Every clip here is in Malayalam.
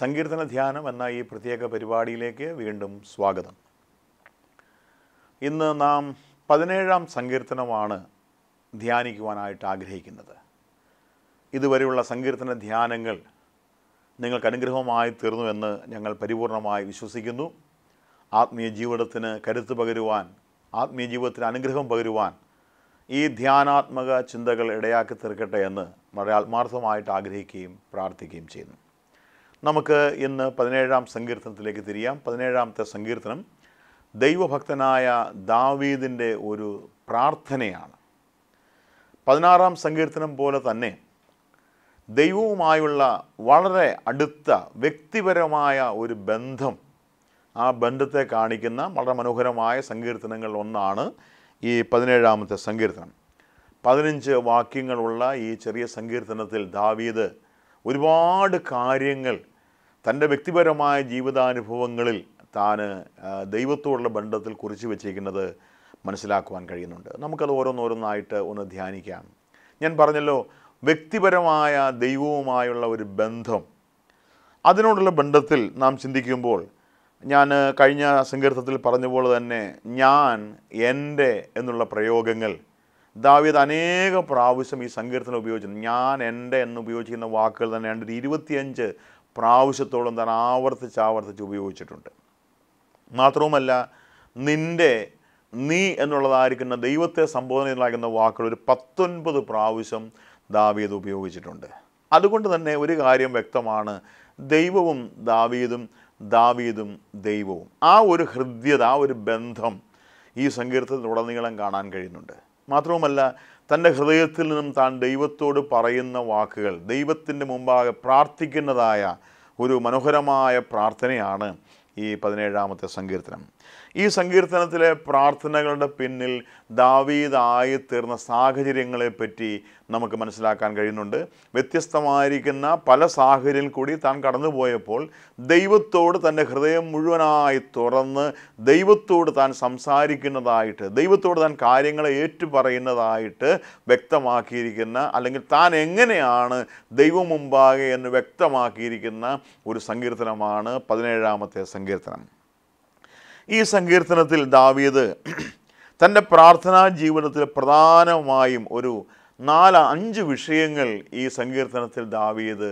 സങ്കീർത്തന ധ്യാനം എന്ന ഈ പ്രത്യേക പരിപാടിയിലേക്ക് വീണ്ടും സ്വാഗതം ഇന്ന് നാം പതിനേഴാം സങ്കീർത്തനമാണ് ധ്യാനിക്കുവാനായിട്ട് ആഗ്രഹിക്കുന്നത് ഇതുവരെയുള്ള സങ്കീർത്തന ധ്യാനങ്ങൾ നിങ്ങൾക്ക് അനുഗ്രഹമായി തീർന്നു എന്ന് ഞങ്ങൾ പരിപൂർണമായി വിശ്വസിക്കുന്നു ആത്മീയ ജീവിതത്തിന് കരുത്ത് പകരുവാൻ ആത്മീയ ജീവിതത്തിന് അനുഗ്രഹം പകരുവാൻ ഈ ധ്യാനാത്മക ചിന്തകൾ ഇടയാക്കി തീർക്കട്ടെ എന്ന് വളരെ ആത്മാർത്ഥമായിട്ട് ആഗ്രഹിക്കുകയും പ്രാർത്ഥിക്കുകയും ചെയ്യുന്നു നമുക്ക് ഇന്ന് പതിനേഴാം സങ്കീർത്തനത്തിലേക്ക് തിരിയാം പതിനേഴാമത്തെ സങ്കീർത്തനം ദൈവഭക്തനായ ദാവീദിൻ്റെ ഒരു പ്രാർത്ഥനയാണ് പതിനാറാം സങ്കീർത്തനം പോലെ തന്നെ ദൈവവുമായുള്ള വളരെ അടുത്ത വ്യക്തിപരമായ ഒരു ബന്ധം ആ ബന്ധത്തെ കാണിക്കുന്ന വളരെ മനോഹരമായ സങ്കീർത്തനങ്ങൾ ഒന്നാണ് ഈ പതിനേഴാമത്തെ സങ്കീർത്തനം പതിനഞ്ച് വാക്യങ്ങളുള്ള ഈ ചെറിയ സങ്കീർത്തനത്തിൽ ദാവീദ് ഒരുപാട് കാര്യങ്ങൾ തൻ്റെ വ്യക്തിപരമായ ജീവിതാനുഭവങ്ങളിൽ താൻ ദൈവത്തോടുള്ള ബന്ധത്തിൽ കുറിച്ച് വെച്ചിരിക്കുന്നത് മനസ്സിലാക്കുവാൻ കഴിയുന്നുണ്ട് നമുക്കത് ഓരോന്നോരോന്നായിട്ട് ഒന്ന് ധ്യാനിക്കാം ഞാൻ പറഞ്ഞല്ലോ വ്യക്തിപരമായ ദൈവവുമായുള്ള ഒരു ബന്ധം അതിനോടുള്ള ബന്ധത്തിൽ നാം ചിന്തിക്കുമ്പോൾ ഞാൻ കഴിഞ്ഞ സങ്കീർത്തത്തിൽ പറഞ്ഞപോലെ തന്നെ ഞാൻ എൻ്റെ എന്നുള്ള പ്രയോഗങ്ങൾ ദാവീദ് അനേക പ്രാവശ്യം ഈ സങ്കീർത്തനം ഉപയോഗിച്ചിട്ടുണ്ട് ഞാൻ എൻ്റെ എന്ന് ഉപയോഗിക്കുന്ന വാക്കുകൾ തന്നെ ഉണ്ട് ഇരുപത്തിയഞ്ച് പ്രാവശ്യത്തോളം താൻ ആവർത്തിച്ച് ആവർത്തിച്ച് ഉപയോഗിച്ചിട്ടുണ്ട് മാത്രവുമല്ല നിൻ്റെ നീ എന്നുള്ളതായിരിക്കുന്ന ദൈവത്തെ സംബോധനയിലാകുന്ന വാക്കുകൾ ഒരു പത്തൊൻപത് പ്രാവശ്യം ദാവീദ് ഉപയോഗിച്ചിട്ടുണ്ട് അതുകൊണ്ട് തന്നെ ഒരു കാര്യം വ്യക്തമാണ് ദൈവവും ദാവീദും ദാവീദും ദൈവവും ആ ഒരു ഹൃദ്യത ആ ഒരു ബന്ധം ഈ സങ്കീർത്തത്തിലുടനീളം കാണാൻ കഴിയുന്നുണ്ട് മാത്രവുമല്ല തൻ്റെ ഹൃദയത്തിൽ നിന്നും താൻ ദൈവത്തോട് പറയുന്ന വാക്കുകൾ ദൈവത്തിൻ്റെ മുമ്പാകെ പ്രാർത്ഥിക്കുന്നതായ ഒരു മനോഹരമായ പ്രാർത്ഥനയാണ് ഈ പതിനേഴാമത്തെ സങ്കീർത്തനം ഈ സങ്കീർത്തനത്തിലെ പ്രാർത്ഥനകളുടെ പിന്നിൽ ദാവീതായി തീർന്ന സാഹചര്യങ്ങളെപ്പറ്റി നമുക്ക് മനസ്സിലാക്കാൻ കഴിയുന്നുണ്ട് വ്യത്യസ്തമായിരിക്കുന്ന പല സാഹചര്യം കൂടി താൻ കടന്നുപോയപ്പോൾ ദൈവത്തോട് തൻ്റെ ഹൃദയം മുഴുവനായി തുറന്ന് ദൈവത്തോട് താൻ സംസാരിക്കുന്നതായിട്ട് ദൈവത്തോട് താൻ കാര്യങ്ങളെ ഏറ്റുപറയുന്നതായിട്ട് വ്യക്തമാക്കിയിരിക്കുന്ന അല്ലെങ്കിൽ താൻ എങ്ങനെയാണ് ദൈവം മുമ്പാകെ എന്ന് വ്യക്തമാക്കിയിരിക്കുന്ന ഒരു സങ്കീർത്തനമാണ് പതിനേഴാമത്തെ സങ്കീർത്തനം ഈ സങ്കീർത്തനത്തിൽ ദാവീദ് തൻ്റെ പ്രാർത്ഥനാ ജീവിതത്തിൽ പ്രധാനമായും ഒരു നാല് അഞ്ച് വിഷയങ്ങൾ ഈ സങ്കീർത്തനത്തിൽ ദാവീദ്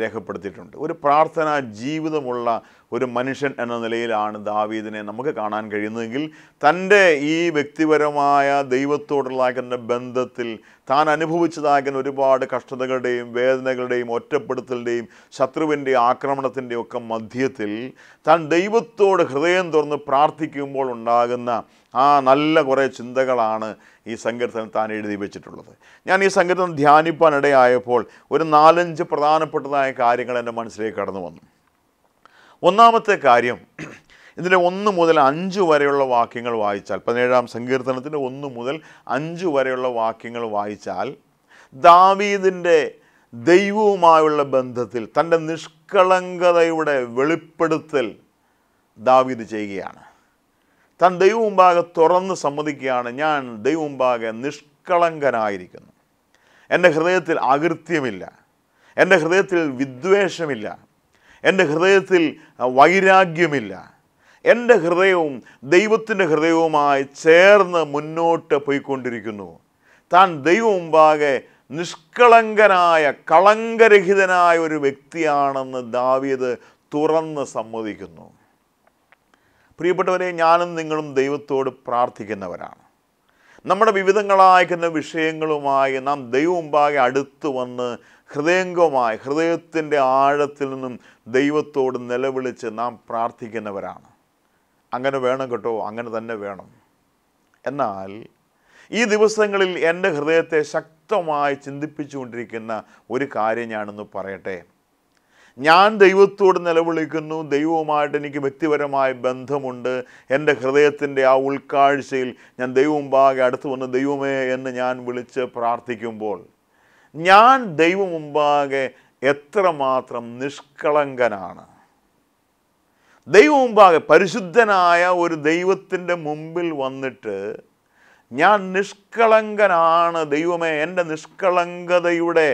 രേഖപ്പെടുത്തിയിട്ടുണ്ട് ഒരു പ്രാർത്ഥനാ ജീവിതമുള്ള ഒരു മനുഷ്യൻ എന്ന നിലയിലാണ് ദാവീദിനെ നമുക്ക് കാണാൻ കഴിയുന്നതെങ്കിൽ തൻ്റെ ഈ വ്യക്തിപരമായ ദൈവത്തോടുള്ള ബന്ധത്തിൽ താൻ അനുഭവിച്ചതാകൻ ഒരുപാട് കഷ്ടതകളുടെയും വേദനകളുടെയും ഒറ്റപ്പെടുത്തലിൻ്റെയും ശത്രുവിൻ്റെ ആക്രമണത്തിൻ്റെയും ഒക്കെ മധ്യത്തിൽ താൻ ദൈവത്തോട് ഹൃദയം തുറന്ന് പ്രാർത്ഥിക്കുമ്പോൾ ഉണ്ടാകുന്ന ആ നല്ല കുറേ ചിന്തകളാണ് ഈ സങ്കീർത്തനം താൻ എഴുതി വെച്ചിട്ടുള്ളത് ഞാൻ ഈ സങ്കീർത്തനം ധ്യാനിപ്പാനിടയായപ്പോൾ ഒരു നാലഞ്ച് പ്രധാനപ്പെട്ടതായ കാര്യങ്ങൾ എൻ്റെ മനസ്സിലേക്ക് കടന്നു വന്നു ഒന്നാമത്തെ കാര്യം ഇതിൻ്റെ ഒന്ന് മുതൽ അഞ്ച് വരെയുള്ള വാക്യങ്ങൾ വായിച്ചാൽ പതിനേഴാം സങ്കീർത്തനത്തിൻ്റെ ഒന്ന് മുതൽ അഞ്ച് വരെയുള്ള വാക്യങ്ങൾ വായിച്ചാൽ ദാവീദിൻ്റെ ദൈവവുമായുള്ള ബന്ധത്തിൽ തൻ്റെ നിഷ്കളങ്കതയുടെ വെളിപ്പെടുത്തൽ ദാവീദ് ചെയ്യുകയാണ് താൻ മുമ്പാകെ തുറന്ന് സമ്മതിക്കുകയാണ് ഞാൻ മുമ്പാകെ നിഷ്കളങ്കനായിരിക്കുന്നു എൻ്റെ ഹൃദയത്തിൽ അകൃത്യമില്ല എൻ്റെ ഹൃദയത്തിൽ വിദ്വേഷമില്ല എൻ്റെ ഹൃദയത്തിൽ വൈരാഗ്യമില്ല എൻ്റെ ഹൃദയവും ദൈവത്തിൻ്റെ ഹൃദയവുമായി ചേർന്ന് മുന്നോട്ട് പോയിക്കൊണ്ടിരിക്കുന്നു താൻ ദൈവം മുമ്പാകെ നിഷ്കളങ്കനായ കളങ്കരഹിതനായ ഒരു വ്യക്തിയാണെന്ന് ദാവീദ് തുറന്ന് സമ്മതിക്കുന്നു പ്രിയപ്പെട്ടവരെ ഞാനും നിങ്ങളും ദൈവത്തോട് പ്രാർത്ഥിക്കുന്നവരാണ് നമ്മുടെ വിവിധങ്ങളായിരിക്കുന്ന വിഷയങ്ങളുമായി നാം ദൈവം മുമ്പാകെ അടുത്തു വന്ന് ഹൃദയംഗമായി ഹൃദയത്തിൻ്റെ ആഴത്തിൽ നിന്നും ദൈവത്തോട് നിലവിളിച്ച് നാം പ്രാർത്ഥിക്കുന്നവരാണ് അങ്ങനെ വേണം കേട്ടോ അങ്ങനെ തന്നെ വേണം എന്നാൽ ഈ ദിവസങ്ങളിൽ എൻ്റെ ഹൃദയത്തെ ശക്തമായി ചിന്തിപ്പിച്ചുകൊണ്ടിരിക്കുന്ന ഒരു കാര്യം ഞാനൊന്ന് പറയട്ടെ ഞാൻ ദൈവത്തോട് നിലവിളിക്കുന്നു ദൈവവുമായിട്ട് എനിക്ക് വ്യക്തിപരമായ ബന്ധമുണ്ട് എൻ്റെ ഹൃദയത്തിൻ്റെ ആ ഉൾക്കാഴ്ചയിൽ ഞാൻ ദൈവമുമ്പാകെ അടുത്ത് വന്ന് ദൈവമേ എന്ന് ഞാൻ വിളിച്ച് പ്രാർത്ഥിക്കുമ്പോൾ ഞാൻ ദൈവം മുമ്പാകെ എത്രമാത്രം നിഷ്കളങ്കനാണ് ദൈവം മുമ്പാകെ പരിശുദ്ധനായ ഒരു ദൈവത്തിൻ്റെ മുമ്പിൽ വന്നിട്ട് ഞാൻ നിഷ്കളങ്കനാണ് ദൈവമേ എൻ്റെ നിഷ്കളങ്കതയുടെ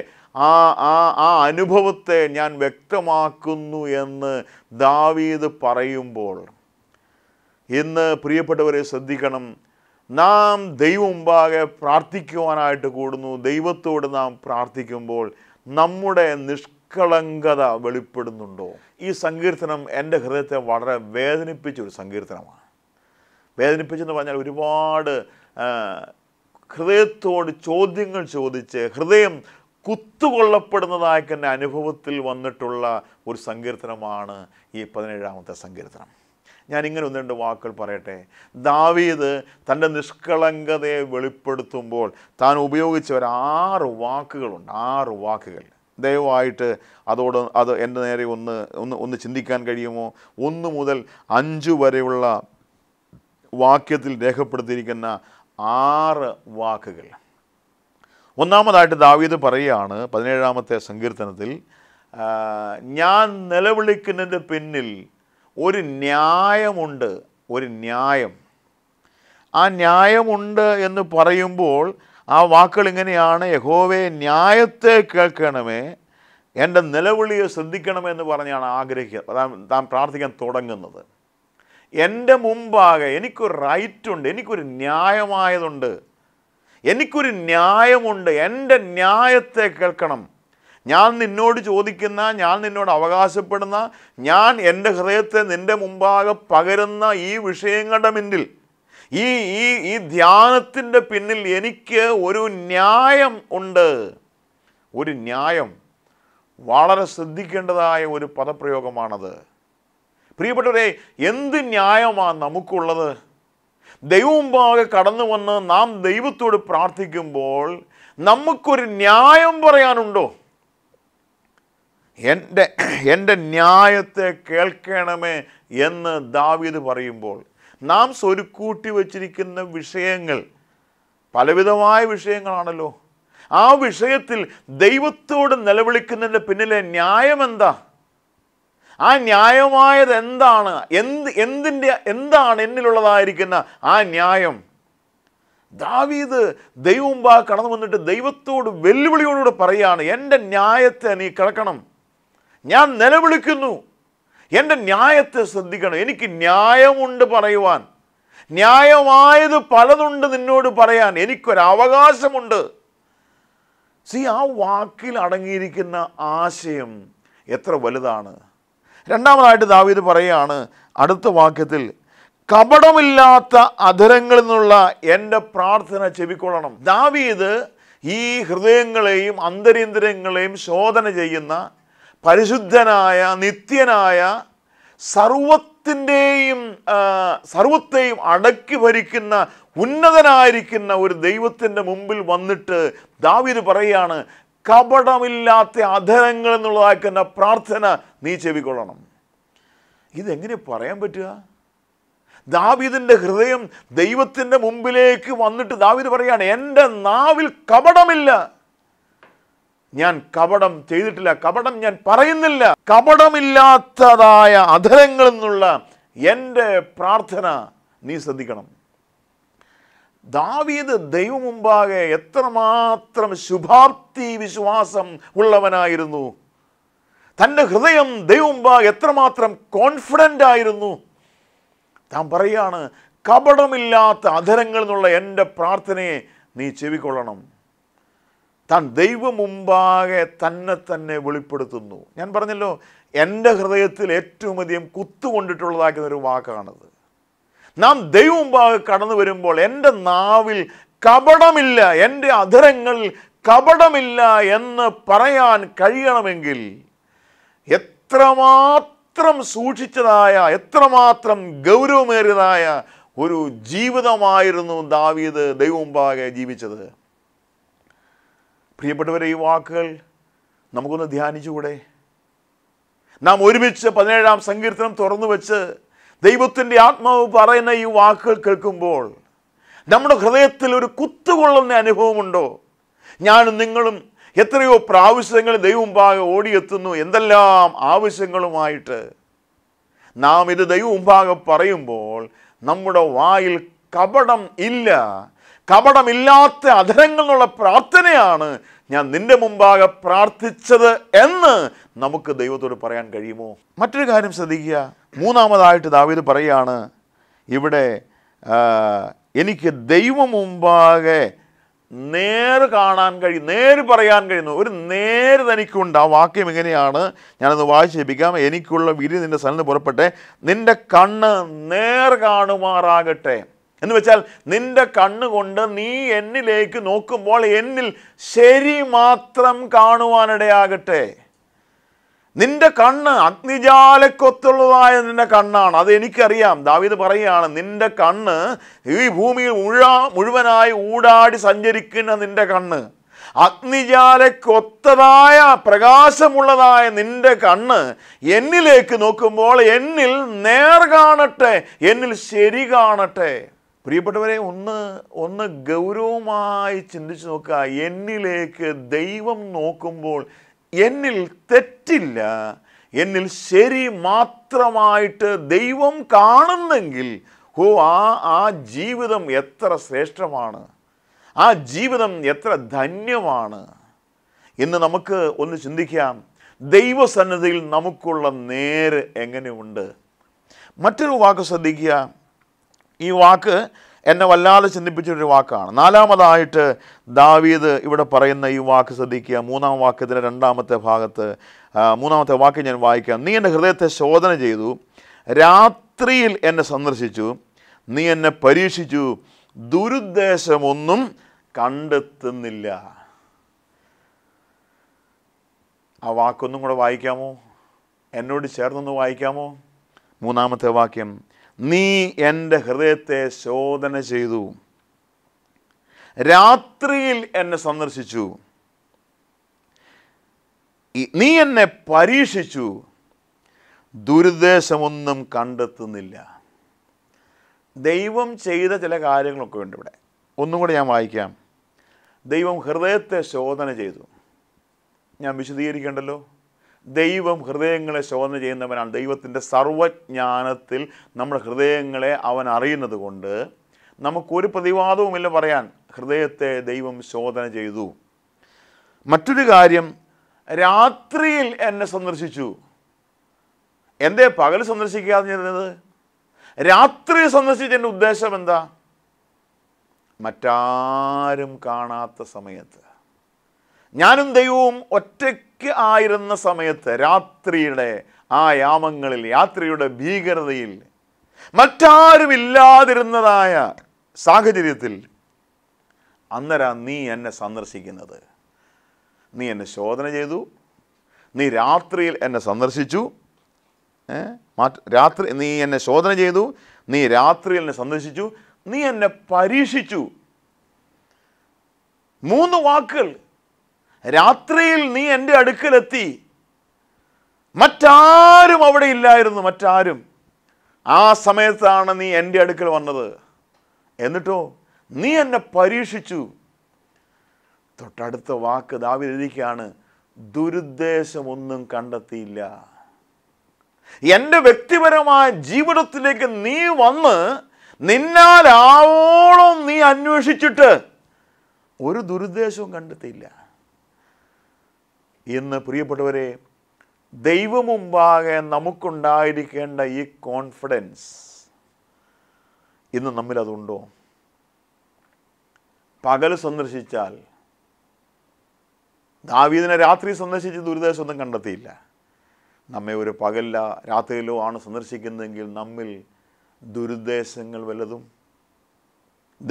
ആ ആ ആ അനുഭവത്തെ ഞാൻ വ്യക്തമാക്കുന്നു എന്ന് ദാവീദ് പറയുമ്പോൾ ഇന്ന് പ്രിയപ്പെട്ടവരെ ശ്രദ്ധിക്കണം നാം ദൈവം മുമ്പാകെ പ്രാർത്ഥിക്കുവാനായിട്ട് കൂടുന്നു ദൈവത്തോട് നാം പ്രാർത്ഥിക്കുമ്പോൾ നമ്മുടെ നിഷ്കളങ്കത വെളിപ്പെടുന്നുണ്ടോ ഈ സങ്കീർത്തനം എൻ്റെ ഹൃദയത്തെ വളരെ വേദനിപ്പിച്ച ഒരു സങ്കീർത്തനമാണ് വേദനിപ്പിച്ചെന്ന് പറഞ്ഞാൽ ഒരുപാട് ഹൃദയത്തോട് ചോദ്യങ്ങൾ ചോദിച്ച് ഹൃദയം കുത്തുകൊള്ളപ്പെടുന്നതായി തന്നെ അനുഭവത്തിൽ വന്നിട്ടുള്ള ഒരു സങ്കീർത്തനമാണ് ഈ പതിനേഴാമത്തെ സങ്കീർത്തനം ഞാൻ ഇങ്ങനെ ഒന്ന് രണ്ട് വാക്കുകൾ പറയട്ടെ ദാവീദ് തൻ്റെ നിഷ്കളങ്കതയെ വെളിപ്പെടുത്തുമ്പോൾ താൻ ഉപയോഗിച്ച ഒരു ആറ് വാക്കുകളുണ്ട് ആറ് വാക്കുകൾ ദയവായിട്ട് അതോട് അത് എൻ്റെ നേരെ ഒന്ന് ഒന്ന് ഒന്ന് ചിന്തിക്കാൻ കഴിയുമോ ഒന്ന് മുതൽ അഞ്ച് വരെയുള്ള വാക്യത്തിൽ രേഖപ്പെടുത്തിയിരിക്കുന്ന ആറ് വാക്കുകൾ ഒന്നാമതായിട്ട് ദാവീദ് പറയുകയാണ് പതിനേഴാമത്തെ സങ്കീർത്തനത്തിൽ ഞാൻ നിലവിളിക്കുന്നതിൻ്റെ പിന്നിൽ ഒരു ന്യായമുണ്ട് ഒരു ന്യായം ആ ന്യായമുണ്ട് എന്ന് പറയുമ്പോൾ ആ വാക്കുകൾ ഇങ്ങനെയാണ് യഹോവെ ന്യായത്തെ കേൾക്കണമേ എൻ്റെ നിലവിളിയെ ശ്രദ്ധിക്കണമേ എന്ന് പറഞ്ഞാണ് ആഗ്രഹിക്കുക താൻ പ്രാർത്ഥിക്കാൻ തുടങ്ങുന്നത് എൻ്റെ മുമ്പാകെ എനിക്കൊരു റൈറ്റുണ്ട് എനിക്കൊരു ന്യായമായതുണ്ട് എനിക്കൊരു ന്യായമുണ്ട് എൻ്റെ ന്യായത്തെ കേൾക്കണം ഞാൻ നിന്നോട് ചോദിക്കുന്ന ഞാൻ നിന്നോട് അവകാശപ്പെടുന്ന ഞാൻ എൻ്റെ ഹൃദയത്തെ നിൻ്റെ മുമ്പാകെ പകരുന്ന ഈ വിഷയങ്ങളുടെ മുന്നിൽ ഈ ഈ ഈ ധ്യാനത്തിൻ്റെ പിന്നിൽ എനിക്ക് ഒരു ന്യായം ഉണ്ട് ഒരു ന്യായം വളരെ ശ്രദ്ധിക്കേണ്ടതായ ഒരു പദപ്രയോഗമാണത് പ്രിയപ്പെട്ടവരെ എന്ത് ന്യായമാണ് നമുക്കുള്ളത് ദൈവമുമ്പാകെ കടന്നു വന്ന് നാം ദൈവത്തോട് പ്രാർത്ഥിക്കുമ്പോൾ നമുക്കൊരു ന്യായം പറയാനുണ്ടോ എൻ്റെ എൻ്റെ ന്യായത്തെ കേൾക്കണമേ എന്ന് ദാവീദ് പറയുമ്പോൾ നാം സ്വരുക്കൂട്ടി വച്ചിരിക്കുന്ന വിഷയങ്ങൾ പലവിധമായ വിഷയങ്ങളാണല്ലോ ആ വിഷയത്തിൽ ദൈവത്തോട് നിലവിളിക്കുന്നതിൻ്റെ പിന്നിലെ ന്യായം എന്താ ആ ന്യായമായത് എന്താണ് എന്ത് എന്തിൻ്റെ എന്താണ് എന്നിലുള്ളതായിരിക്കുന്ന ആ ന്യായം ദാവീദ് ബാ കടന്നു വന്നിട്ട് ദൈവത്തോട് വെല്ലുവിളിയോടുകൂടെ പറയുകയാണ് എൻ്റെ ന്യായത്തെ നീ കിടക്കണം ഞാൻ നിലവിളിക്കുന്നു എൻ്റെ ന്യായത്തെ ശ്രദ്ധിക്കണം എനിക്ക് ന്യായമുണ്ട് പറയുവാൻ ന്യായമായത് പലതുണ്ട് നിന്നോട് പറയാൻ എനിക്കൊരവകാശമുണ്ട് സി ആ വാക്കിൽ അടങ്ങിയിരിക്കുന്ന ആശയം എത്ര വലുതാണ് രണ്ടാമതായിട്ട് ദാവീദ് പറയുകയാണ് അടുത്ത വാക്യത്തിൽ കപടമില്ലാത്ത അധരങ്ങളിൽ നിന്നുള്ള എൻ്റെ പ്രാർത്ഥന ചെവിക്കൊള്ളണം ദാവീദ് ഈ ഹൃദയങ്ങളെയും അന്തരീന്ദ്രങ്ങളെയും ശോധന ചെയ്യുന്ന പരിശുദ്ധനായ നിത്യനായ സർവത്തിൻ്റെയും സർവത്തെയും അടക്കി ഭരിക്കുന്ന ഉന്നതനായിരിക്കുന്ന ഒരു ദൈവത്തിൻ്റെ മുമ്പിൽ വന്നിട്ട് ദാവിദ് പറയുകയാണ് കപടമില്ലാത്ത അധരങ്ങൾ എന്നുള്ളതാക്കുന്ന പ്രാർത്ഥന നീ ചെവിക്കൊള്ളണം ഇതെങ്ങനെ പറയാൻ പറ്റുക ദാവിദിൻ്റെ ഹൃദയം ദൈവത്തിൻ്റെ മുമ്പിലേക്ക് വന്നിട്ട് ദാവിദ് പറയുകയാണ് എൻ്റെ നാവിൽ കപടമില്ല ഞാൻ കപടം ചെയ്തിട്ടില്ല കപടം ഞാൻ പറയുന്നില്ല കപടമില്ലാത്തതായ അധരങ്ങളിൽ നിന്നുള്ള എൻ്റെ പ്രാർത്ഥന നീ ശ്രദ്ധിക്കണം ദാവീദ് ദൈവം മുമ്പാകെ എത്രമാത്രം ശുഭാപ്തി വിശ്വാസം ഉള്ളവനായിരുന്നു തൻ്റെ ഹൃദയം ദൈവം മുമ്പാകെ എത്രമാത്രം കോൺഫിഡൻ്റ് ആയിരുന്നു താൻ പറയാണ് കപടമില്ലാത്ത അധരങ്ങളിൽ നിന്നുള്ള എൻ്റെ പ്രാർത്ഥനയെ നീ ചെവിക്കൊള്ളണം താൻ ദൈവമുമ്പാകെ തന്നെ തന്നെ വെളിപ്പെടുത്തുന്നു ഞാൻ പറഞ്ഞല്ലോ എൻ്റെ ഹൃദയത്തിൽ ഏറ്റവും അധികം കുത്തുകൊണ്ടിട്ടുള്ളതാക്കുന്ന ഒരു വാക്കാണത് നാം ദൈവമുമ്പാകെ കടന്നു വരുമ്പോൾ എൻ്റെ നാവിൽ കപടമില്ല എൻ്റെ അധരങ്ങളിൽ കപടമില്ല എന്ന് പറയാൻ കഴിയണമെങ്കിൽ എത്രമാത്രം സൂക്ഷിച്ചതായ എത്രമാത്രം ഗൗരവമേറിയതായ ഒരു ജീവിതമായിരുന്നു ദാവീദ് ദൈവമുമ്പാകെ ജീവിച്ചത് പ്രിയപ്പെട്ടവരെ ഈ വാക്കുകൾ നമുക്കൊന്ന് ധ്യാനിച്ചുകൂടെ നാം ഒരുമിച്ച് പതിനേഴാം സങ്കീർത്തനം തുറന്നു വെച്ച് ദൈവത്തിൻ്റെ ആത്മാവ് പറയുന്ന ഈ വാക്കുകൾ കേൾക്കുമ്പോൾ നമ്മുടെ ഹൃദയത്തിൽ ഒരു കുത്തുകൊള്ളുന്ന അനുഭവമുണ്ടോ ഞാനും നിങ്ങളും എത്രയോ പ്രാവശ്യങ്ങൾ ദൈവം ഓടിയെത്തുന്നു എന്തെല്ലാം ആവശ്യങ്ങളുമായിട്ട് നാം ഇത് ദൈവം പറയുമ്പോൾ നമ്മുടെ വായിൽ കപടം ഇല്ല കപടമില്ലാത്ത എന്നുള്ള പ്രാർത്ഥനയാണ് ഞാൻ നിന്റെ മുമ്പാകെ പ്രാർത്ഥിച്ചത് എന്ന് നമുക്ക് ദൈവത്തോട് പറയാൻ കഴിയുമോ മറ്റൊരു കാര്യം ശ്രദ്ധിക്കുക മൂന്നാമതായിട്ട് ദാവീദ് പറയാണ് ഇവിടെ എനിക്ക് ദൈവം മുമ്പാകെ നേർ കാണാൻ കഴിയും നേർ പറയാൻ കഴിയുന്നു ഒരു നേര് തനിക്കുണ്ട് ആ വാക്യം എങ്ങനെയാണ് ഞാനത് വായിച്ചേപ്പിക്കാം എനിക്കുള്ള വിരി നിൻ്റെ സ്ഥലത്ത് പുറപ്പെട്ടെ നിൻ്റെ കണ്ണ് നേർ കാണുമാറാകട്ടെ എന്ന് വെച്ചാൽ നിന്റെ കണ്ണുകൊണ്ട് നീ എന്നിലേക്ക് നോക്കുമ്പോൾ എന്നിൽ ശരി മാത്രം കാണുവാനിടയാകട്ടെ നിന്റെ കണ്ണ് അഗ്നിജാലക്കൊത്തുള്ളതായ നിന്റെ കണ്ണാണ് അത് എനിക്കറിയാം ദാവിത് പറയുകയാണ് നിന്റെ കണ്ണ് ഈ ഭൂമിയിൽ ഉഴ മുഴുവനായി ഊടാടി സഞ്ചരിക്കുന്ന നിന്റെ കണ്ണ് അഗ്നിജാലക്കൊത്തതായ പ്രകാശമുള്ളതായ നിന്റെ കണ്ണ് എന്നിലേക്ക് നോക്കുമ്പോൾ എന്നിൽ നേർ കാണട്ടെ എന്നിൽ ശരി കാണട്ടെ പ്രിയപ്പെട്ടവരെ ഒന്ന് ഒന്ന് ഗൗരവമായി ചിന്തിച്ചു നോക്കുക എന്നിലേക്ക് ദൈവം നോക്കുമ്പോൾ എന്നിൽ തെറ്റില്ല എന്നിൽ ശരി മാത്രമായിട്ട് ദൈവം കാണുന്നെങ്കിൽ ഓ ആ ആ ജീവിതം എത്ര ശ്രേഷ്ഠമാണ് ആ ജീവിതം എത്ര ധന്യമാണ് എന്ന് നമുക്ക് ഒന്ന് ചിന്തിക്കാം ദൈവസന്നദ്ധയിൽ നമുക്കുള്ള നേര് എങ്ങനെയുണ്ട് മറ്റൊരു വാക്ക് ശ്രദ്ധിക്കുക ഈ വാക്ക് എന്നെ വല്ലാതെ ചിന്തിപ്പിച്ചൊരു വാക്കാണ് നാലാമതായിട്ട് ദാവീദ് ഇവിടെ പറയുന്ന ഈ വാക്ക് ശ്രദ്ധിക്കുക മൂന്നാം വാക്യത്തിൻ്റെ രണ്ടാമത്തെ ഭാഗത്ത് മൂന്നാമത്തെ വാക്യം ഞാൻ വായിക്കാം നീ എൻ്റെ ഹൃദയത്തെ ശോധന ചെയ്തു രാത്രിയിൽ എന്നെ സന്ദർശിച്ചു നീ എന്നെ പരീക്ഷിച്ചു ദുരുദ്ദേശമൊന്നും കണ്ടെത്തുന്നില്ല ആ വാക്കൊന്നും കൂടെ വായിക്കാമോ എന്നോട് ചേർന്നൊന്ന് വായിക്കാമോ മൂന്നാമത്തെ വാക്യം നീ എൻ്റെ ഹൃദയത്തെ ശോധന ചെയ്തു രാത്രിയിൽ എന്നെ സന്ദർശിച്ചു നീ എന്നെ പരീക്ഷിച്ചു ദുരുദ്ദേശമൊന്നും കണ്ടെത്തുന്നില്ല ദൈവം ചെയ്ത ചില കാര്യങ്ങളൊക്കെ ഉണ്ട് ഇവിടെ ഒന്നും കൂടെ ഞാൻ വായിക്കാം ദൈവം ഹൃദയത്തെ ശോധന ചെയ്തു ഞാൻ വിശദീകരിക്കേണ്ടല്ലോ ദൈവം ഹൃദയങ്ങളെ ശോധന ചെയ്യുന്നവനാണ് ദൈവത്തിൻ്റെ സർവജ്ഞാനത്തിൽ നമ്മുടെ ഹൃദയങ്ങളെ അവൻ അറിയുന്നത് കൊണ്ട് നമുക്കൊരു പ്രതിവാദവുമില്ല പറയാൻ ഹൃദയത്തെ ദൈവം ശോധന ചെയ്തു മറ്റൊരു കാര്യം രാത്രിയിൽ എന്നെ സന്ദർശിച്ചു എന്തേ പകൽ സന്ദർശിക്കാതെ ഞാനത് രാത്രി എൻ്റെ ഉദ്ദേശം എന്താ മറ്റാരും കാണാത്ത സമയത്ത് ഞാനും ദൈവവും ഒറ്റയ്ക്ക് ആയിരുന്ന സമയത്ത് രാത്രിയുടെ ആ യാമങ്ങളിൽ യാത്രയുടെ ഭീകരതയിൽ മറ്റാരുമില്ലാതിരുന്നതായ സാഹചര്യത്തിൽ അന്നരാ നീ എന്നെ സന്ദർശിക്കുന്നത് നീ എന്നെ ശോധന ചെയ്തു നീ രാത്രിയിൽ എന്നെ സന്ദർശിച്ചു രാത്രി നീ എന്നെ ശോധന ചെയ്തു നീ രാത്രിയിൽ എന്നെ സന്ദർശിച്ചു നീ എന്നെ പരീക്ഷിച്ചു മൂന്ന് വാക്കുകൾ രാത്രിയിൽ നീ എൻ്റെ അടുക്കലെത്തി മറ്റാരും അവിടെ ഇല്ലായിരുന്നു മറ്റാരും ആ സമയത്താണ് നീ എൻ്റെ അടുക്കൽ വന്നത് എന്നിട്ടോ നീ എന്നെ പരീക്ഷിച്ചു തൊട്ടടുത്ത വാക്ക് ദാവിലിരിക്കുകയാണ് ദുരുദ്ദേശമൊന്നും കണ്ടെത്തിയില്ല എൻ്റെ വ്യക്തിപരമായ ജീവിതത്തിലേക്ക് നീ വന്ന് നിന്നാൽ ആവോളം നീ അന്വേഷിച്ചിട്ട് ഒരു ദുരുദ്ദേശവും കണ്ടെത്തിയില്ല ഇന്ന് പ്രിയപ്പെട്ടവരെ ദൈവമുമ്പാകെ നമുക്കുണ്ടായിരിക്കേണ്ട ഈ കോൺഫിഡൻസ് ഇന്ന് നമ്മിൽ അതുണ്ടോ പകൽ സന്ദർശിച്ചാൽ ദാവീദിനെ രാത്രി സന്ദർശിച്ച് ഒന്നും കണ്ടെത്തിയില്ല നമ്മെ ഒരു പകല്ല രാത്രിയിലോ ആണ് സന്ദർശിക്കുന്നതെങ്കിൽ നമ്മിൽ ദുരുദ്ദേശങ്ങൾ വല്ലതും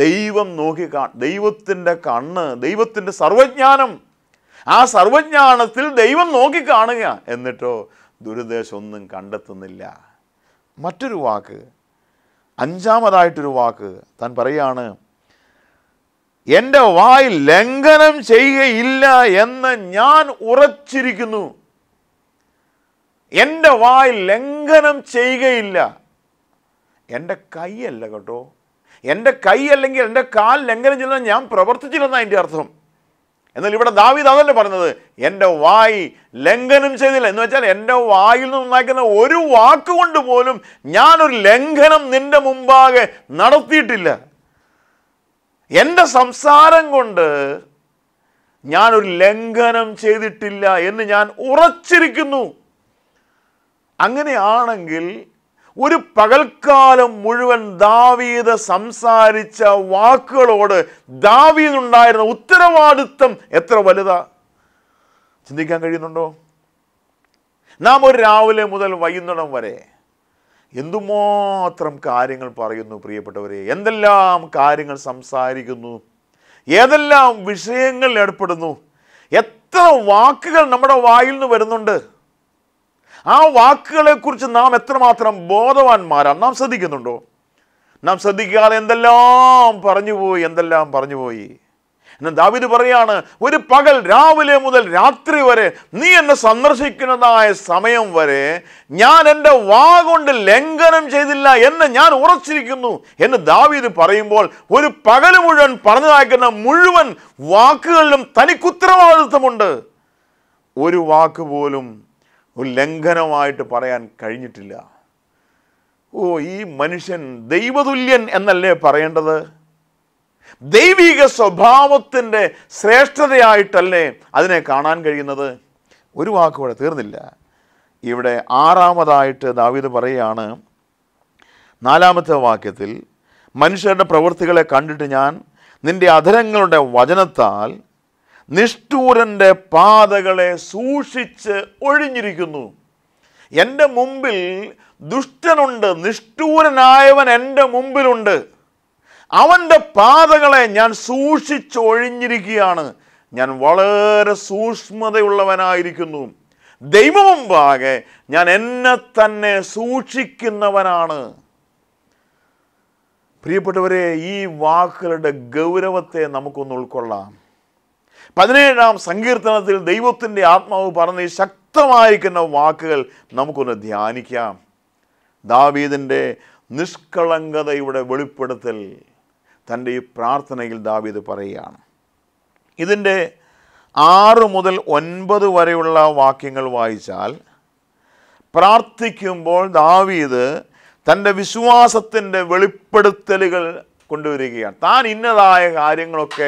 ദൈവം നോക്കി കാ ദൈവത്തിൻ്റെ കണ്ണ് ദൈവത്തിൻ്റെ സർവജ്ഞാനം ആ സർവജ്ഞാനത്തിൽ ദൈവം നോക്കിക്കാണുക എന്നിട്ടോ ദുരുദ്ദേശമൊന്നും കണ്ടെത്തുന്നില്ല മറ്റൊരു വാക്ക് അഞ്ചാമതായിട്ടൊരു വാക്ക് താൻ പറയാണ് എൻ്റെ വായിൽ ലംഘനം ചെയ്യുകയില്ല എന്ന് ഞാൻ ഉറച്ചിരിക്കുന്നു എൻ്റെ വായിൽ ലംഘനം ചെയ്യുകയില്ല എൻ്റെ കൈയല്ല കേട്ടോ എൻ്റെ കൈ അല്ലെങ്കിൽ എൻ്റെ കാൽ ലംഘനം ചെയ്യുന്ന ഞാൻ പ്രവർത്തിച്ചില്ലെന്നാണ് അതിൻ്റെ അർത്ഥം എന്നാൽ ഇവിടെ ദാവീദ് അതല്ലേ പറഞ്ഞത് എൻ്റെ വായി ലംഘനം ചെയ്തില്ല എന്ന് വെച്ചാൽ എൻ്റെ വായിൽ നിന്ന് നന്നാക്കുന്ന ഒരു വാക്കുകൊണ്ട് പോലും ഞാനൊരു ലംഘനം നിൻ്റെ മുമ്പാകെ നടത്തിയിട്ടില്ല എൻ്റെ സംസാരം കൊണ്ട് ഞാനൊരു ലംഘനം ചെയ്തിട്ടില്ല എന്ന് ഞാൻ ഉറച്ചിരിക്കുന്നു അങ്ങനെയാണെങ്കിൽ ഒരു പകൽക്കാലം മുഴുവൻ ദാവീത് സംസാരിച്ച വാക്കുകളോട് ദാവീതുണ്ടായിരുന്ന ഉത്തരവാദിത്വം എത്ര വലുതാ ചിന്തിക്കാൻ കഴിയുന്നുണ്ടോ നാം ഒരു രാവിലെ മുതൽ വൈകുന്നേരം വരെ എന്തുമാത്രം കാര്യങ്ങൾ പറയുന്നു പ്രിയപ്പെട്ടവരെ എന്തെല്ലാം കാര്യങ്ങൾ സംസാരിക്കുന്നു ഏതെല്ലാം വിഷയങ്ങളിൽ ഏർപ്പെടുന്നു എത്ര വാക്കുകൾ നമ്മുടെ വായിൽ നിന്ന് വരുന്നുണ്ട് ആ വാക്കുകളെക്കുറിച്ച് നാം എത്രമാത്രം ബോധവാന്മാരാണ് നാം ശ്രദ്ധിക്കുന്നുണ്ടോ നാം ശ്രദ്ധിക്കാതെ എന്തെല്ലാം പറഞ്ഞു പോയി എന്തെല്ലാം പറഞ്ഞു പോയി എന്നാൽ ദാവിദ് പറയാണ് ഒരു പകൽ രാവിലെ മുതൽ രാത്രി വരെ നീ എന്നെ സന്ദർശിക്കുന്നതായ സമയം വരെ ഞാൻ എൻ്റെ വാ കൊണ്ട് ലംഘനം ചെയ്തില്ല എന്ന് ഞാൻ ഉറച്ചിരിക്കുന്നു എന്ന് ദാവീദ് പറയുമ്പോൾ ഒരു പകൽ മുഴുവൻ പറഞ്ഞതാക്കുന്ന മുഴുവൻ വാക്കുകളിലും തനിക്കുത്തരവാദിത്വമുണ്ട് ഒരു വാക്ക് പോലും ഒരു ലംഘനമായിട്ട് പറയാൻ കഴിഞ്ഞിട്ടില്ല ഓ ഈ മനുഷ്യൻ ദൈവതുല്യൻ എന്നല്ലേ പറയേണ്ടത് ദൈവിക സ്വഭാവത്തിൻ്റെ ശ്രേഷ്ഠതയായിട്ടല്ലേ അതിനെ കാണാൻ കഴിയുന്നത് ഒരു വാക്ക് തീർന്നില്ല ഇവിടെ ആറാമതായിട്ട് ദാവീദ് പറയുകയാണ് നാലാമത്തെ വാക്യത്തിൽ മനുഷ്യരുടെ പ്രവൃത്തികളെ കണ്ടിട്ട് ഞാൻ നിൻ്റെ അധരങ്ങളുടെ വചനത്താൽ നിഷ്ഠൂരൻ്റെ പാതകളെ സൂക്ഷിച്ച് ഒഴിഞ്ഞിരിക്കുന്നു എൻ്റെ മുമ്പിൽ ദുഷ്ടനുണ്ട് നിഷ്ഠൂരനായവൻ എൻ്റെ മുമ്പിലുണ്ട് അവൻ്റെ പാതകളെ ഞാൻ സൂക്ഷിച്ച് ഒഴിഞ്ഞിരിക്കുകയാണ് ഞാൻ വളരെ സൂക്ഷ്മതയുള്ളവനായിരിക്കുന്നു ദൈവമുമ്പാകെ ഞാൻ എന്നെ തന്നെ സൂക്ഷിക്കുന്നവനാണ് പ്രിയപ്പെട്ടവരെ ഈ വാക്കുകളുടെ ഗൗരവത്തെ നമുക്കൊന്ന് ഉൾക്കൊള്ളാം പതിനേഴാം സങ്കീർത്തനത്തിൽ ദൈവത്തിൻ്റെ ആത്മാവ് പറഞ്ഞ് ശക്തമായിരിക്കുന്ന വാക്കുകൾ നമുക്കൊന്ന് ധ്യാനിക്കാം ദാവീദിൻ്റെ നിഷ്കളങ്കതയുടെ വെളിപ്പെടുത്തൽ തൻ്റെ ഈ പ്രാർത്ഥനയിൽ ദാവീദ് പറയുകയാണ് ഇതിൻ്റെ ആറ് മുതൽ ഒൻപത് വരെയുള്ള വാക്യങ്ങൾ വായിച്ചാൽ പ്രാർത്ഥിക്കുമ്പോൾ ദാവീദ് തൻ്റെ വിശ്വാസത്തിൻ്റെ വെളിപ്പെടുത്തലുകൾ കൊണ്ടുവരികയാണ് താൻ ഇന്നതായ കാര്യങ്ങളൊക്കെ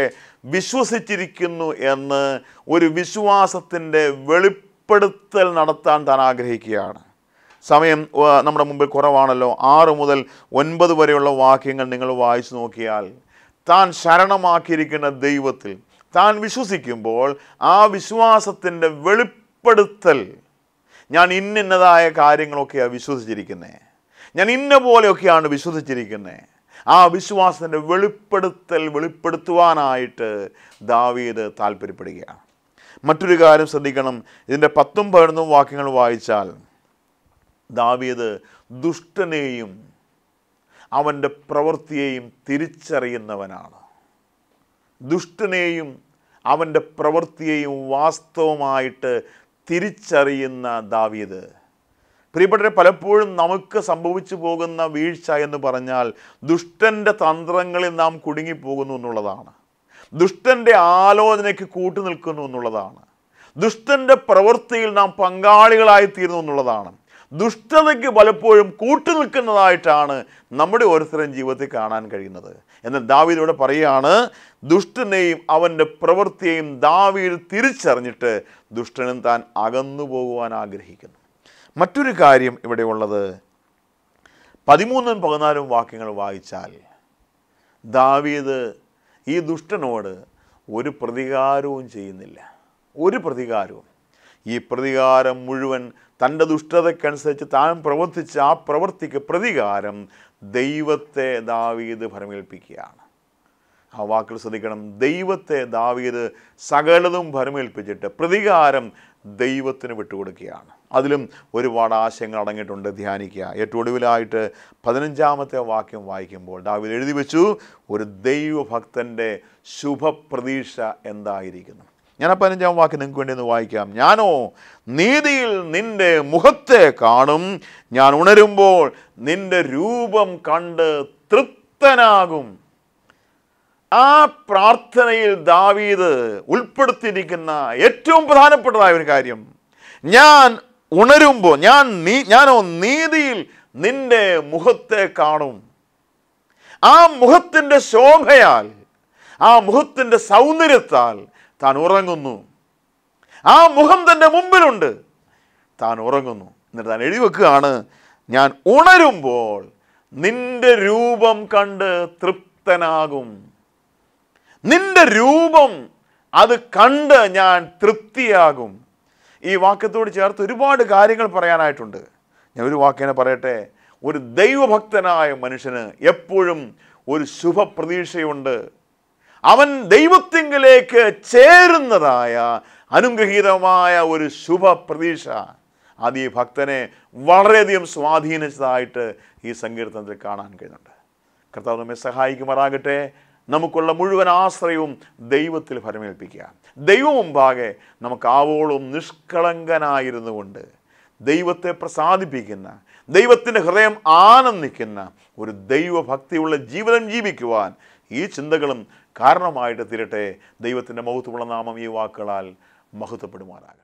വിശ്വസിച്ചിരിക്കുന്നു എന്ന് ഒരു വിശ്വാസത്തിൻ്റെ വെളിപ്പെടുത്തൽ നടത്താൻ താൻ ആഗ്രഹിക്കുകയാണ് സമയം നമ്മുടെ മുമ്പിൽ കുറവാണല്ലോ ആറ് മുതൽ ഒൻപത് വരെയുള്ള വാക്യങ്ങൾ നിങ്ങൾ വായിച്ചു നോക്കിയാൽ താൻ ശരണമാക്കിയിരിക്കുന്ന ദൈവത്തിൽ താൻ വിശ്വസിക്കുമ്പോൾ ആ വിശ്വാസത്തിൻ്റെ വെളിപ്പെടുത്തൽ ഞാൻ ഇന്നിന്നതായ കാര്യങ്ങളൊക്കെയാണ് വിശ്വസിച്ചിരിക്കുന്നത് ഞാൻ ഇന്ന പോലെയൊക്കെയാണ് വിശ്വസിച്ചിരിക്കുന്നത് ആ വിശ്വാസത്തിൻ്റെ വെളിപ്പെടുത്തൽ വെളിപ്പെടുത്തുവാനായിട്ട് ദാവീദ് താല്പര്യപ്പെടുകയാണ് മറ്റൊരു കാര്യം ശ്രദ്ധിക്കണം ഇതിൻ്റെ പത്തും പതിനൊന്നും വാക്യങ്ങൾ വായിച്ചാൽ ദാവീദ് ദുഷ്ടനെയും അവൻ്റെ പ്രവൃത്തിയെയും തിരിച്ചറിയുന്നവനാണ് ദുഷ്ടനെയും അവൻ്റെ പ്രവൃത്തിയെയും വാസ്തവമായിട്ട് തിരിച്ചറിയുന്ന ദാവീദ് പ്രിയപ്പെട്ടവരെ പലപ്പോഴും നമുക്ക് സംഭവിച്ചു പോകുന്ന വീഴ്ച എന്ന് പറഞ്ഞാൽ ദുഷ്ടൻ്റെ തന്ത്രങ്ങളിൽ നാം കുടുങ്ങിപ്പോകുന്നു എന്നുള്ളതാണ് ദുഷ്ടൻ്റെ ആലോചനയ്ക്ക് നിൽക്കുന്നു എന്നുള്ളതാണ് ദുഷ്ടൻ്റെ പ്രവൃത്തിയിൽ നാം പങ്കാളികളായി എന്നുള്ളതാണ് ദുഷ്ടതയ്ക്ക് പലപ്പോഴും കൂട്ടുനിൽക്കുന്നതായിട്ടാണ് നമ്മുടെ ഓരോരുത്തരും ജീവിതത്തിൽ കാണാൻ കഴിയുന്നത് എന്നാൽ ദാവീദ് ഇവിടെ പറയുകയാണ് ദുഷ്ടനെയും അവൻ്റെ പ്രവൃത്തിയെയും ദാവീദ് തിരിച്ചറിഞ്ഞിട്ട് ദുഷ്ടനും താൻ അകന്നു പോകുവാൻ ആഗ്രഹിക്കുന്നു മറ്റൊരു കാര്യം ഇവിടെ ഉള്ളത് പതിമൂന്നും പതിനാലും വാക്യങ്ങൾ വായിച്ചാൽ ദാവീദ് ഈ ദുഷ്ടനോട് ഒരു പ്രതികാരവും ചെയ്യുന്നില്ല ഒരു പ്രതികാരവും ഈ പ്രതികാരം മുഴുവൻ തൻ്റെ ദുഷ്ടതയ്ക്കനുസരിച്ച് താൻ പ്രവർത്തിച്ച ആ പ്രവൃത്തിക്ക് പ്രതികാരം ദൈവത്തെ ദാവീദ് ഭരമേൽപ്പിക്കുകയാണ് ആ വാക്കുകൾ ശ്രദ്ധിക്കണം ദൈവത്തെ ദാവീദ് സകലതും ഭരമേൽപ്പിച്ചിട്ട് പ്രതികാരം ദൈവത്തിന് വിട്ടുകൊടുക്കുകയാണ് അതിലും ഒരുപാട് ആശയങ്ങൾ അടങ്ങിയിട്ടുണ്ട് ധ്യാനിക്കുക ഏറ്റവും ഒടുവിലായിട്ട് പതിനഞ്ചാമത്തെ വാക്യം വായിക്കുമ്പോൾ ഡാവിദ് എഴുതി വെച്ചു ഒരു ദൈവഭക്തൻ്റെ ശുഭപ്രതീക്ഷ എന്തായിരിക്കുന്നു ഞാൻ പതിനഞ്ചാം വാക്യം നിങ്ങൾക്ക് വേണ്ടി ഒന്ന് വായിക്കാം ഞാനോ നീതിയിൽ നിൻ്റെ മുഖത്തെ കാണും ഞാൻ ഉണരുമ്പോൾ നിൻ്റെ രൂപം കണ്ട് തൃപ്തനാകും ആ പ്രാർത്ഥനയിൽ ദാവീദ് ഉൾപ്പെടുത്തിയിരിക്കുന്ന ഏറ്റവും പ്രധാനപ്പെട്ടതായ ഒരു കാര്യം ഞാൻ ഉണരുമ്പോൾ ഞാൻ നീ ഞാനോ നീതിയിൽ നിന്റെ മുഖത്തെ കാണും ആ മുഖത്തിൻ്റെ ശോഭയാൽ ആ മുഖത്തിൻ്റെ സൗന്ദര്യത്താൽ താൻ ഉറങ്ങുന്നു ആ മുഖം തൻ്റെ മുമ്പിലുണ്ട് താൻ ഉറങ്ങുന്നു എന്നിട്ട് താൻ എഴുതി വെക്കുകയാണ് ഞാൻ ഉണരുമ്പോൾ നിന്റെ രൂപം കണ്ട് തൃപ്തനാകും നിന്റെ രൂപം അത് കണ്ട് ഞാൻ തൃപ്തിയാകും ഈ വാക്യത്തോട് ചേർത്ത് ഒരുപാട് കാര്യങ്ങൾ പറയാനായിട്ടുണ്ട് ഞാൻ ഒരു വാക്കിനെ പറയട്ടെ ഒരു ദൈവഭക്തനായ മനുഷ്യന് എപ്പോഴും ഒരു ശുഭപ്രതീക്ഷയുണ്ട് അവൻ ദൈവത്തിങ്കിലേക്ക് ചേരുന്നതായ അനുഗ്രഹീതമായ ഒരു ശുഭപ്രതീക്ഷ അത് ഈ ഭക്തനെ വളരെയധികം സ്വാധീനിച്ചതായിട്ട് ഈ സങ്കീർത്തനത്തിൽ കാണാൻ കഴിയുന്നുണ്ട് കർത്താവ് നമ്മെ സഹായിക്കുമാറാകട്ടെ നമുക്കുള്ള മുഴുവൻ ആശ്രയവും ദൈവത്തിൽ ഫലമേൽപ്പിക്കുക ദൈവം മുമ്പാകെ നമുക്ക് ആവോളം നിഷ്കളങ്കനായിരുന്നു കൊണ്ട് ദൈവത്തെ പ്രസാദിപ്പിക്കുന്ന ദൈവത്തിൻ്റെ ഹൃദയം ആനന്ദിക്കുന്ന ഒരു ദൈവഭക്തിയുള്ള ജീവിതം ജീവിക്കുവാൻ ഈ ചിന്തകളും കാരണമായിട്ട് തീരട്ടെ ദൈവത്തിൻ്റെ മഹത്വമുള്ള നാമം ഈ വാക്കുകളാൽ മഹത്വപ്പെടുമാറാകട്ടെ